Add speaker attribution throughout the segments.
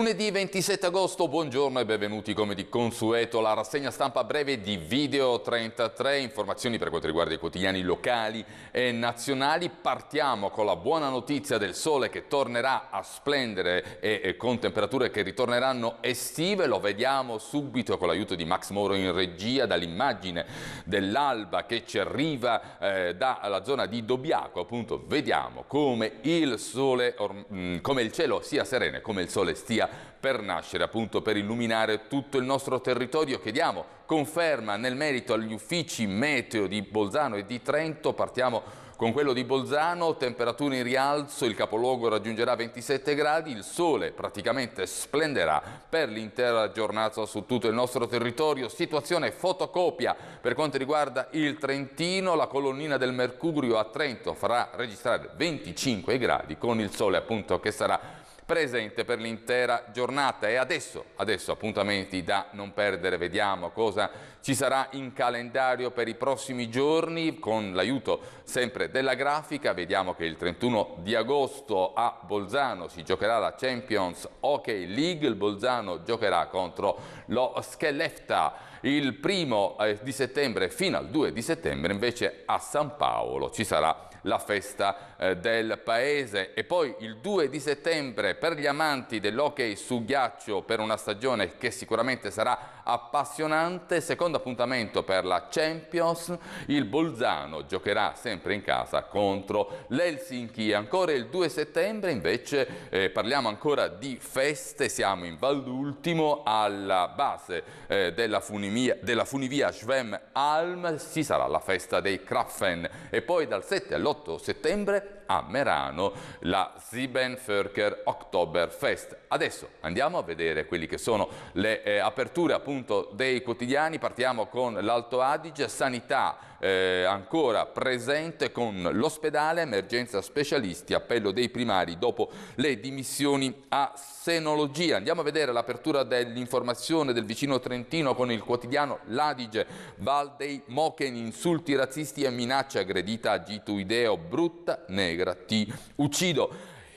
Speaker 1: Lunedì 27 agosto, buongiorno e benvenuti come di consueto alla rassegna stampa breve di Video 33, informazioni per quanto riguarda i quotidiani locali e nazionali. Partiamo con la buona notizia del sole che tornerà a splendere e, con temperature che ritorneranno estive, lo vediamo subito con l'aiuto di Max Moro in regia dall'immagine dell'alba che ci arriva eh, dalla zona di Dobiaco, appunto vediamo come il sole, mm, come il cielo sia sereno, e come il sole stia per nascere, appunto per illuminare tutto il nostro territorio. Chiediamo conferma nel merito agli uffici meteo di Bolzano e di Trento. Partiamo con quello di Bolzano, temperature in rialzo, il capoluogo raggiungerà 27 gradi, il sole praticamente splenderà per l'intera giornata su tutto il nostro territorio. Situazione fotocopia per quanto riguarda il Trentino, la colonnina del Mercurio a Trento farà registrare 25 gradi con il sole appunto che sarà presente per l'intera giornata e adesso, adesso appuntamenti da non perdere, vediamo cosa ci sarà in calendario per i prossimi giorni con l'aiuto sempre della grafica, vediamo che il 31 di agosto a Bolzano si giocherà la Champions Hockey League, il Bolzano giocherà contro lo Skellefta il primo eh, di settembre fino al 2 di settembre invece a San Paolo ci sarà la festa eh, del paese e poi il 2 di settembre per gli amanti dell'hockey su ghiaccio per una stagione che sicuramente sarà appassionante, secondo appuntamento per la Champions, il Bolzano giocherà sempre in casa contro l'Helsinki, ancora il 2 settembre invece eh, parliamo ancora di feste, siamo in Valdultimo alla base eh, della funivia funivia, della funivia Schwem Alm ci sarà la festa dei Kraffen e poi dal 7 all'8 settembre a Merano la Siebenförker Oktoberfest. Adesso andiamo a vedere quelli che sono le eh, aperture appunto dei quotidiani, partiamo con l'Alto Adige, sanità eh, ancora presente con l'ospedale, emergenza specialisti, appello dei primari dopo le dimissioni a senologia. Andiamo a vedere l'apertura dell'informazione del vicino Trentino con il quotidiano L'Adige, Val dei Mochen, insulti razzisti e minacce aggredita a Gitu Ideo, brutta, nera che ti uccido.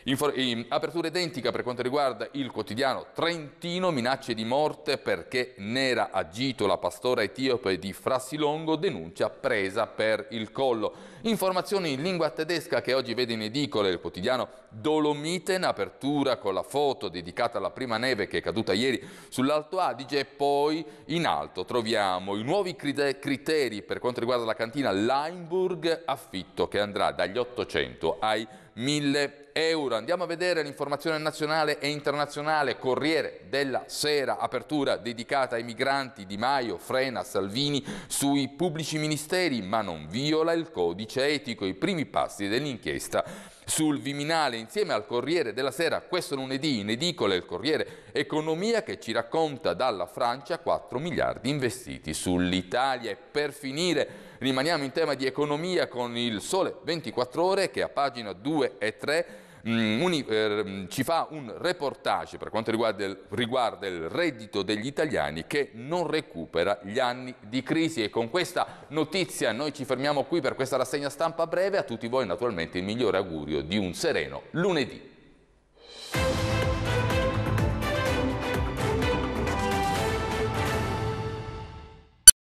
Speaker 1: In apertura identica per quanto riguarda il quotidiano Trentino, minacce di morte perché n'era agito la pastora etiope di Frassilongo, denuncia presa per il collo. Informazioni in lingua tedesca che oggi vede in edicole il quotidiano Dolomite, in apertura con la foto dedicata alla prima neve che è caduta ieri sull'Alto Adige e poi in alto troviamo i nuovi criteri per quanto riguarda la cantina Leinburg affitto che andrà dagli 800 ai 1000 euro. Andiamo a vedere l'informazione nazionale e internazionale, Corriere della Sera, apertura dedicata ai migranti Di Maio, Frena, Salvini sui pubblici ministeri, ma non viola il codice etico, i primi passi dell'inchiesta sul Viminale insieme al Corriere della Sera questo lunedì in edicola il Corriere Economia che ci racconta dalla Francia 4 miliardi investiti sull'Italia e per finire rimaniamo in tema di economia con il Sole 24 ore che a pagina 2 e 3 mh, mm, uni, eh, mm, ci fa un reportage per quanto riguarda il, riguarda il, reddito degli italiani che non recupera gli anni di crisi e con questa notizia noi ci fermiamo qui per questa rassegna stampa breve, a tutti voi naturalmente il migliore augurio di un sereno lunedì.